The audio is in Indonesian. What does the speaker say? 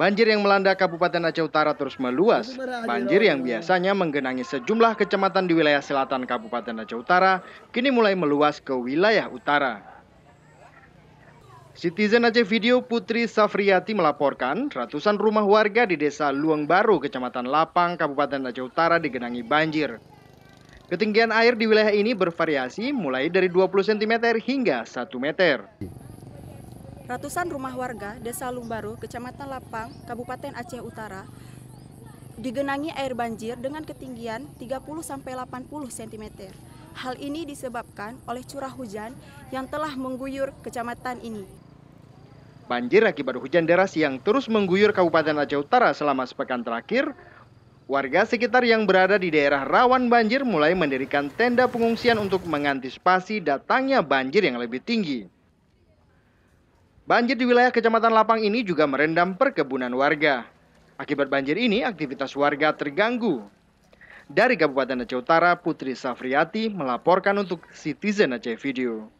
Banjir yang melanda Kabupaten Aceh Utara terus meluas. Banjir yang biasanya menggenangi sejumlah kecamatan di wilayah selatan Kabupaten Aceh Utara kini mulai meluas ke wilayah utara. Citizen Aceh Video Putri Safriyati melaporkan ratusan rumah warga di desa Luang Baru, Kecamatan Lapang, Kabupaten Aceh Utara digenangi banjir. Ketinggian air di wilayah ini bervariasi mulai dari 20 cm hingga 1 meter. Ratusan rumah warga Desa Lumbaru, Kecamatan Lapang, Kabupaten Aceh Utara digenangi air banjir dengan ketinggian 30 80 cm. Hal ini disebabkan oleh curah hujan yang telah mengguyur kecamatan ini. Banjir akibat hujan deras yang terus mengguyur Kabupaten Aceh Utara selama sepekan terakhir Warga sekitar yang berada di daerah rawan banjir mulai mendirikan tenda pengungsian untuk mengantisipasi datangnya banjir yang lebih tinggi. Banjir di wilayah Kecamatan Lapang ini juga merendam perkebunan warga. Akibat banjir ini, aktivitas warga terganggu. Dari Kabupaten Aceh Utara, Putri Safriati melaporkan untuk Citizen Aceh Video.